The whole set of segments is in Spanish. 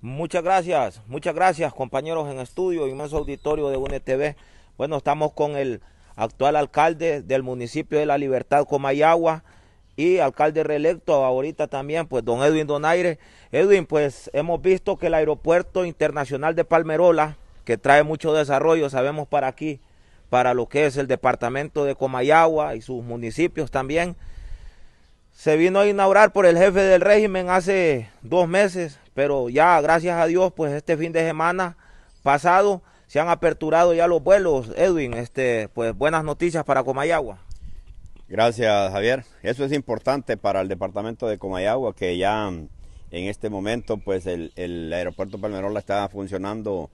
Muchas gracias, muchas gracias compañeros en estudio, inmenso auditorio de UNETV. Bueno, estamos con el actual alcalde del municipio de La Libertad, Comayagua, y alcalde reelecto ahorita también, pues don Edwin Donaire. Edwin, pues hemos visto que el aeropuerto internacional de Palmerola, que trae mucho desarrollo, sabemos para aquí, para lo que es el departamento de Comayagua y sus municipios también, se vino a inaugurar por el jefe del régimen hace dos meses, pero ya gracias a Dios, pues este fin de semana pasado se han aperturado ya los vuelos. Edwin, este, pues buenas noticias para Comayagua. Gracias, Javier. Eso es importante para el departamento de Comayagua, que ya en este momento, pues el, aeropuerto Palmerola está funcionando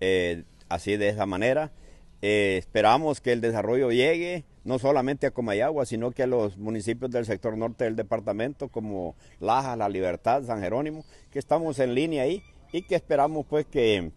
eh, así de esa manera. Eh, esperamos que el desarrollo llegue no solamente a Comayagua, sino que a los municipios del sector norte del departamento, como Laja, La Libertad, San Jerónimo, que estamos en línea ahí y que esperamos pues que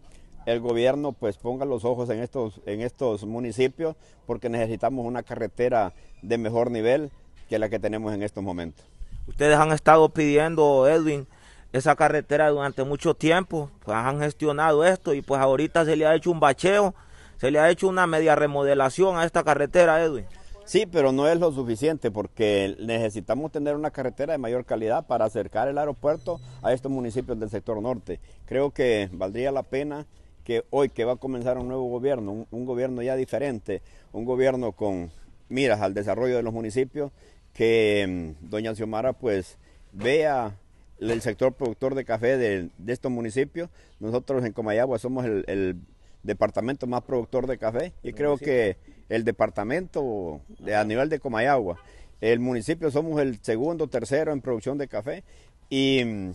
el gobierno pues ponga los ojos en estos, en estos municipios, porque necesitamos una carretera de mejor nivel que la que tenemos en estos momentos. Ustedes han estado pidiendo, Edwin, esa carretera durante mucho tiempo, pues han gestionado esto y pues ahorita se le ha hecho un bacheo se le ha hecho una media remodelación a esta carretera, Edwin. Sí, pero no es lo suficiente porque necesitamos tener una carretera de mayor calidad para acercar el aeropuerto a estos municipios del sector norte. Creo que valdría la pena que hoy que va a comenzar un nuevo gobierno, un, gobierno ya diferente, un gobierno con miras al desarrollo de los municipios, que mm, doña Xiomara pues vea el sector productor de café de, estos municipios. Nosotros en Comayagua somos el departamento más productor de café y creo que el departamento a nivel de Comayagua, el municipio somos el segundo, tercero en producción de café y mm,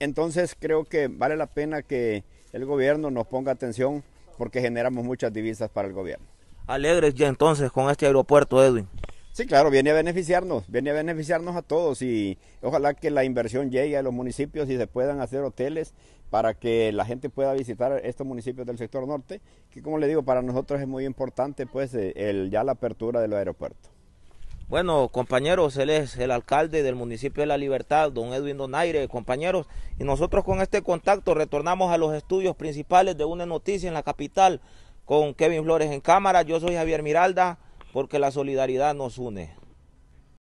entonces creo que vale la pena que el gobierno nos ponga atención porque generamos muchas divisas para el gobierno. Alegres ya entonces con este aeropuerto, Edwin. Sí, claro, viene a beneficiarnos, viene a beneficiarnos a todos y ojalá que la inversión llegue a los municipios y se puedan hacer hoteles para que la gente pueda visitar estos municipios del sector norte, que como le digo, para nosotros es muy importante pues eh, el, ya la apertura del aeropuerto. Bueno, compañeros, él es el alcalde del municipio de La Libertad, don Edwin Donaire, compañeros, y nosotros con este contacto retornamos a los estudios principales de una noticia en la capital con Kevin Flores en cámara, yo soy Javier Miralda porque la solidaridad nos une.